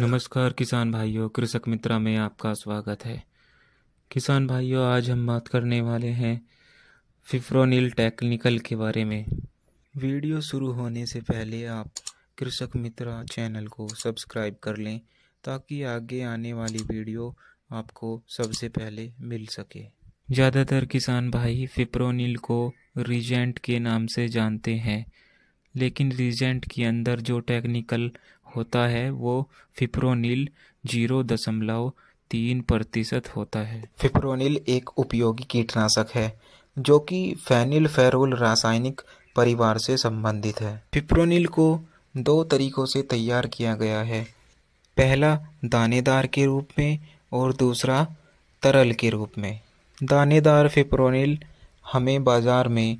नमस्कार किसान भाइयों कृषक मित्रा में आपका स्वागत है किसान भाइयों आज हम बात करने वाले हैं फिफ्रोनिल टेक्निकल के बारे में वीडियो शुरू होने से पहले आप कृषक मित्रा चैनल को सब्सक्राइब कर लें ताकि आगे आने वाली वीडियो आपको सबसे पहले मिल सके ज़्यादातर किसान भाई फिप्रोनिल को रिजेंट के नाम से जानते हैं लेकिन रीजेंट के अंदर जो टेक्निकल होता है वो फिप्रोनिल जीरो दशमलव तीन प्रतिशत होता है फिप्रोनिल एक उपयोगी कीटनाशक है जो कि फैनिल फेरोल रासायनिक परिवार से संबंधित है फिप्रोनिल को दो तरीकों से तैयार किया गया है पहला दानेदार के रूप में और दूसरा तरल के रूप में दानेदार फिप्रोनिल हमें बाज़ार में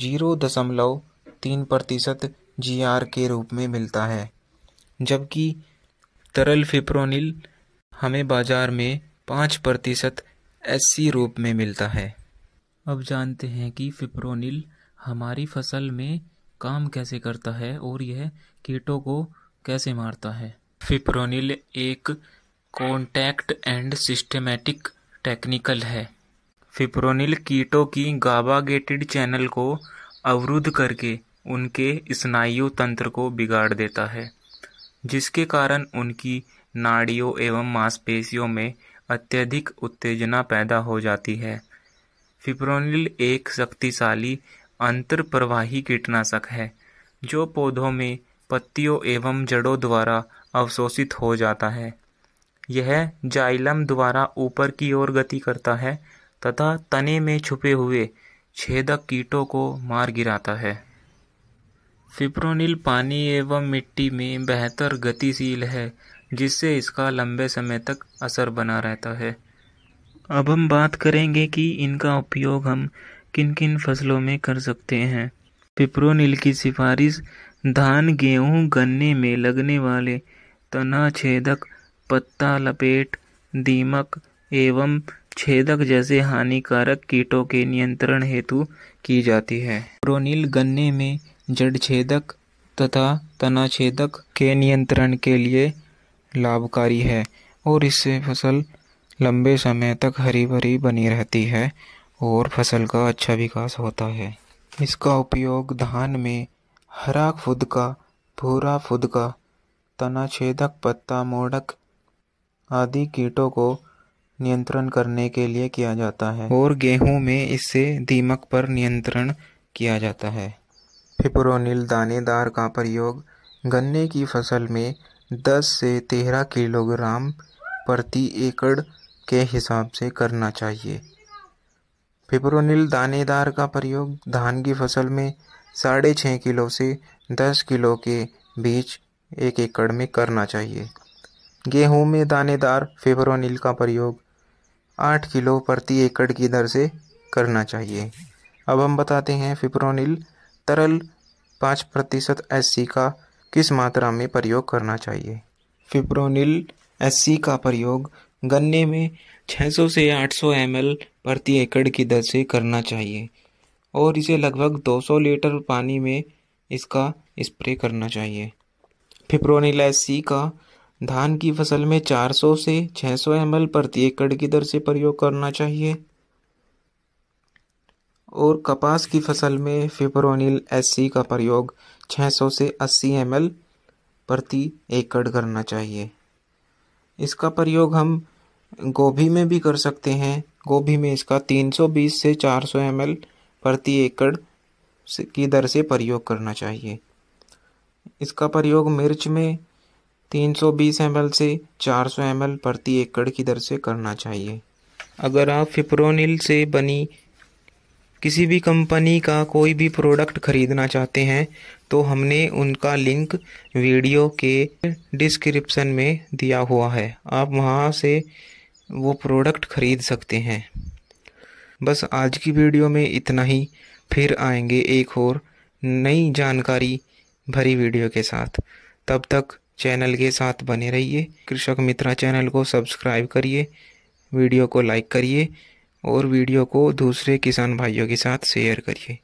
जीरो दशमलव तीन प्रतिशत जी आर के रूप में मिलता है जबकि तरल फिप्रोनिल हमें बाज़ार में पाँच प्रतिशत एस सी रूप में मिलता है अब जानते हैं कि फिप्रोनिल हमारी फसल में काम कैसे करता है और यह कीटों को कैसे मारता है फिप्रोनिल एक कॉन्टैक्ट एंड सिस्टमेटिक टेक्निकल है फिप्रोनिल कीटों की गाबागेटेड चैनल को अवरुद्ध करके उनके स्नायु तंत्र को बिगाड़ देता है जिसके कारण उनकी नाड़ियों एवं मांसपेशियों में अत्यधिक उत्तेजना पैदा हो जाती है फिप्रोनिल एक शक्तिशाली प्रवाही कीटनाशक है जो पौधों में पत्तियों एवं जड़ों द्वारा अवशोषित हो जाता है यह जाइलम द्वारा ऊपर की ओर गति करता है तथा तने में छुपे हुए छेदक कीटों को मार गिराता है फिप्रोनिल पानी एवं मिट्टी में बेहतर गतिशील है जिससे इसका लंबे समय तक असर बना रहता है अब हम बात करेंगे कि इनका उपयोग हम किन किन फसलों में कर सकते हैं पिप्रोनिल की सिफारिश धान गेहूं गन्ने में लगने वाले तना छेदक पत्ता लपेट दीमक एवं छेदक जैसे हानिकारक कीटों के नियंत्रण हेतु की जाती है प्रोनिल गन्ने में जड़छेदक तथा तनाछेदक के नियंत्रण के लिए लाभकारी है और इससे फसल लंबे समय तक हरी भरी बनी रहती है और फसल का अच्छा विकास होता है इसका उपयोग धान में हरा खुद का भूरा खुद का तनाछेदक पत्ता मोड़क आदि कीटों को नियंत्रण करने के लिए किया जाता है और गेहूं में इससे दीमक पर नियंत्रण किया जाता है फिप्रोनिल दानेदार का प्रयोग गन्ने की फसल में दस से तेरह किलोग्राम प्रति एकड़ के हिसाब से करना चाहिए फिप्रोनिल दानेदार का प्रयोग धान की फसल में साढ़े छः किलो से दस किलो के बीच एक एकड़ में करना चाहिए गेहूं में दानेदार फिप्रोनिल का प्रयोग आठ किलो प्रति एकड़ की दर से करना चाहिए अब हम बताते हैं फिप्रोनिल तरल पाँच प्रतिशत एस का किस मात्रा में प्रयोग करना चाहिए फिप्रोनिल एस का प्रयोग गन्ने में 600 से 800 एम प्रति एकड़ की दर से करना चाहिए और इसे लगभग 200 लीटर पानी में इसका स्प्रे करना चाहिए फिप्रोनिल एस का धान की फसल में 400 से 600 एम प्रति एकड़ की दर से प्रयोग करना चाहिए और कपास की फसल में फेपरोनिल एस का प्रयोग 600 से 80 एम प्रति एकड़ करना चाहिए इसका प्रयोग हम गोभी में भी कर सकते हैं गोभी में इसका 320 से 400 सौ प्रति एकड़ की दर से प्रयोग करना चाहिए इसका प्रयोग मिर्च में 320 सौ से 400 सौ प्रति एकड़ की दर से करना चाहिए अगर आप फिप्रोनिल से बनी किसी भी कंपनी का कोई भी प्रोडक्ट खरीदना चाहते हैं तो हमने उनका लिंक वीडियो के डिस्क्रिप्शन में दिया हुआ है आप वहाँ से वो प्रोडक्ट खरीद सकते हैं बस आज की वीडियो में इतना ही फिर आएंगे एक और नई जानकारी भरी वीडियो के साथ तब तक चैनल के साथ बने रहिए कृषक मित्रा चैनल को सब्सक्राइब करिए वीडियो को लाइक करिए और वीडियो को दूसरे किसान भाइयों के साथ शेयर करिए